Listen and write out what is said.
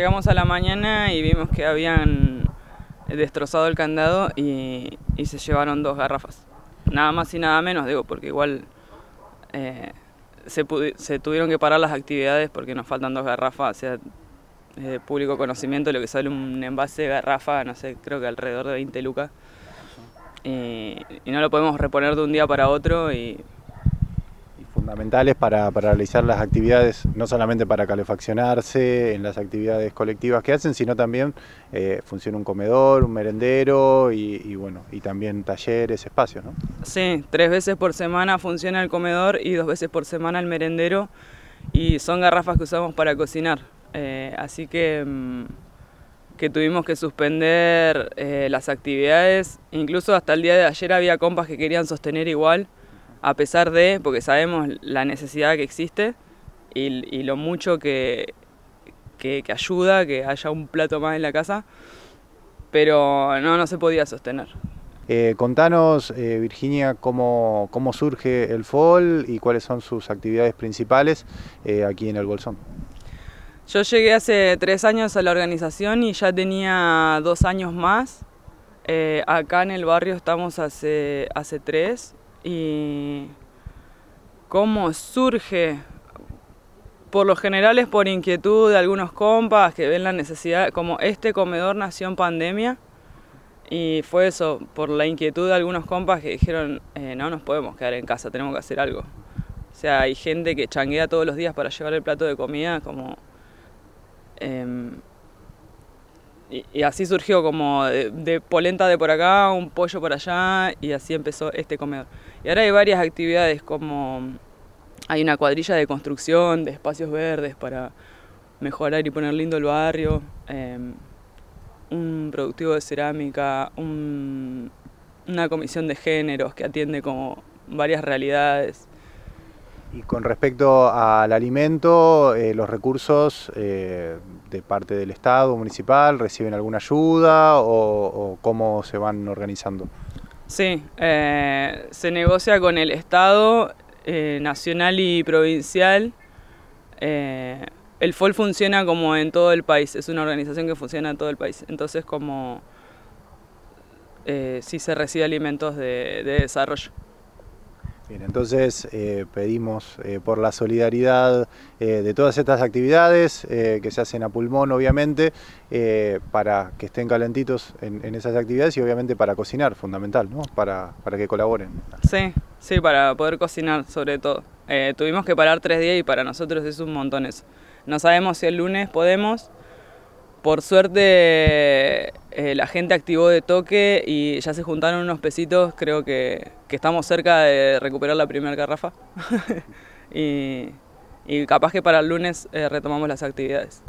Llegamos a la mañana y vimos que habían destrozado el candado y, se llevaron dos garrafas. Nada más y nada menos, digo, porque igual eh, se, tuvieron que parar las actividades porque nos faltan dos garrafas. O sea, es público conocimiento lo que sale un envase de garrafa, no sé, creo que alrededor de 20 lucas. Y, y no lo podemos reponer de un día para otro y fundamentales para, realizar las actividades, no solamente para calefaccionarse en las actividades colectivas que hacen, sino también eh, funciona un comedor, un merendero y, y también talleres, espacios, ¿no? Sí, tres veces por semana funciona el comedor y dos veces por semana el merendero y son garrafas que usamos para cocinar, eh, así que... Mm, que tuvimos que suspender eh, las actividades. Incluso hasta el día de ayer había compas que querían sostener igual a pesar de, porque sabemos la necesidad que existe y, lo mucho que, ayuda que haya un plato más en la casa, pero no, no se podía sostener. Eh, contanos, eh, Virginia, cómo, surge el FOL y cuáles son sus actividades principales eh, aquí en el Bolsón. Yo llegué hace tres años a la organización y ya tenía dos años más. acá en el barrio estamos hace, hace tres y cómo surge. Por lo general es por inquietud de algunos compas que ven la necesidad, como este comedor nació en pandemia y fue eso, por la inquietud de algunos compas que dijeron, eh, no nos podemos quedar en casa, tenemos que hacer algo. O sea, hay gente que changuea todos los días para llevar el plato de comida, como... Em, y, así surgió como de, polenta de por acá, un pollo por allá y así empezó este comedor. Y ahora hay varias actividades como hay una cuadrilla de construcción, de espacios verdes para mejorar y poner lindo el barrio, em, un productivo de cerámica, una comisión de géneros que atiende como varias realidades. Y con respecto al alimento, eh, los recursos eh, de parte del Estado municipal? ¿Reciben alguna ayuda o, cómo se van organizando? Sí, eh, se negocia con el Estado eh, nacional y provincial. Eh, el FOL funciona como en todo el país, es una organización que funciona en todo el país. Entonces, como si se recibe alimentos de desarrollo. Bien, entonces eh, pedimos eh, por la solidaridad eh, de todas estas actividades que se hacen a pulmón, obviamente, para que estén calentitos en, esas actividades y obviamente para cocinar, fundamental, ¿no? Para, para que colaboren. Sí, sí, para poder cocinar sobre todo. tuvimos que parar tres días y para nosotros es un montón eso. No sabemos si el lunes podemos. Por suerte eh, la gente activó de toque y ya se juntaron unos pesitos, creo que, estamos cerca de recuperar la primera garrafa. y, capaz que para el lunes eh, retomamos las actividades.